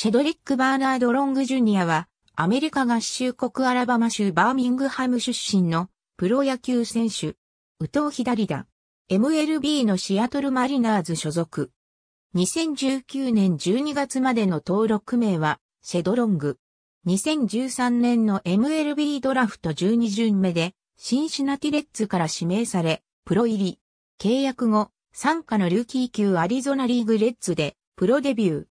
シェドリック・バーナード・ロング・ジュニアは、アメリカ合衆国アラバマ州バーミングハム出身のプロ野球選手。宇藤左だ。MLB のシアトルマリナーズ所属。2019年12月までの登録名は、シェドロング。2013年の MLB ドラフト12巡目で、シンシナティレッツから指名され、プロ入り。契約後、参加のルーキー級アリゾナリーグレッツで、プロデビュー。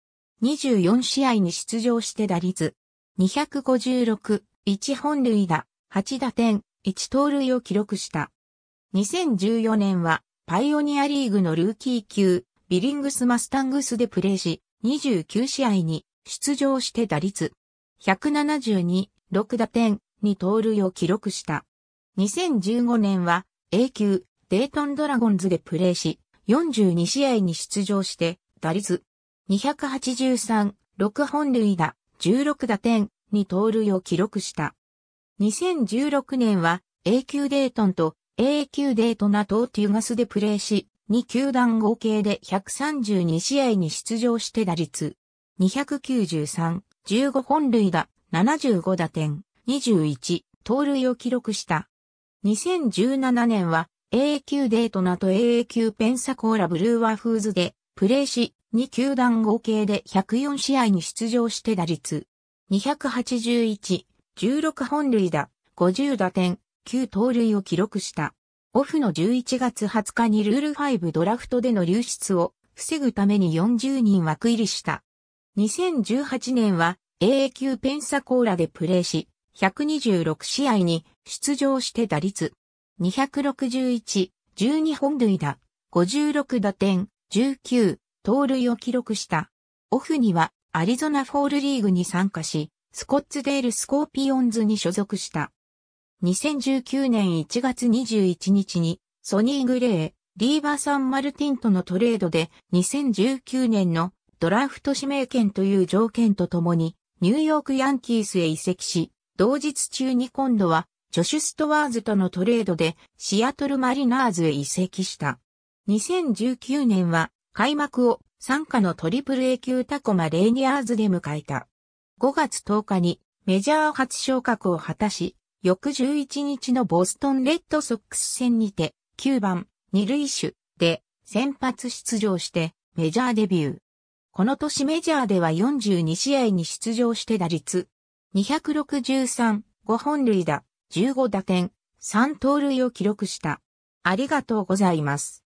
24試合に出場して打率256、1本塁打、8打点、1盗塁を記録した。2014年はパイオニアリーグのルーキー級ビリングスマスタングスでプレーし29試合に出場して打率172、6打点、2盗塁を記録した。2015年は A 級デイトンドラゴンズでプレーし42試合に出場して打率283、6本塁打、16打点、2盗塁を記録した。2016年は A 級デートンと A 級デートナとティガスでプレーし、2球団合計で132試合に出場して打率。293、15本塁打、75打点、21、盗塁を記録した。2017年は A 級デートナと A 級ペンサコーラブルーワーフーズでプレーし、2球団合計で104試合に出場して打率。281、16本塁打、50打点、9盗塁を記録した。オフの11月20日にルール5ドラフトでの流出を防ぐために40人枠入りした。2018年は AA 級ペンサコーラでプレーし、126試合に出場して打率。261、12本塁打、56打点、19、盗塁を記録した。オフにはアリゾナフォールリーグに参加し、スコッツデールスコーピオンズに所属した。2019年1月21日にソニー・グレー、リーバー・サン・マルティンとのトレードで2019年のドラフト指名権という条件とともにニューヨーク・ヤンキースへ移籍し、同日中に今度はジョシュ・ストワーズとのトレードでシアトル・マリナーズへ移籍した。2019年は開幕を参加のトリプル A 級タコマレーニアーズで迎えた。5月10日にメジャー初昇格を果たし、翌11日のボストンレッドソックス戦にて、9番、二塁手で先発出場してメジャーデビュー。この年メジャーでは42試合に出場して打率263、5本塁打、15打点、3盗塁を記録した。ありがとうございます。